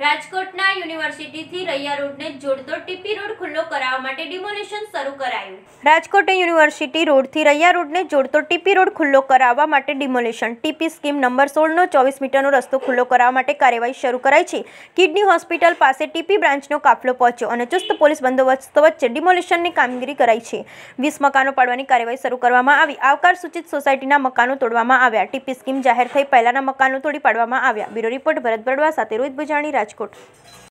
રાજકોટના યુનિવર્સિટીથી રૈયા રોડને જોડતો ટીપી રોડ ખુલ્લો કરાવવા માટે ડિમોલેશન શરૂ કરાયું રાજકોટ યુનિવર્સિટી રોડથી રૈયા રોડને જોડતો ટીપી રોડ ખુલ્લો કરાવવા માટે ડિમોલેશન ટીપી સ્કીમ નંબર સોળનો ચોવીસ મીટરનો રસ્તો ખુલ્લો કરાવવા માટે કાર્યવાહી શરૂ કરાઈ છે કિડની હોસ્પિટલ પાસે ટીપી બ્રાન્ચનો કાફલો પહોંચ્યો અને ચુસ્ત પોલીસ બંદોબસ્ત વચ્ચે ડિમોલેશનની કામગીરી કરાઈ છે વીસ મકાનો પાડવાની કાર્યવાહી શરૂ કરવામાં આવી આવકાર સૂચિત સોસાયટીના મકાનો તોડવામાં આવ્યા ટીપી સ્કીમ જાહેર થઈ પહેલાના મકાનો તોડી પાડવામાં આવ્યા બ્યુરો રિપોર્ટ ભરત બરડવા સાથે રોહિત ભુજાણી राजकोट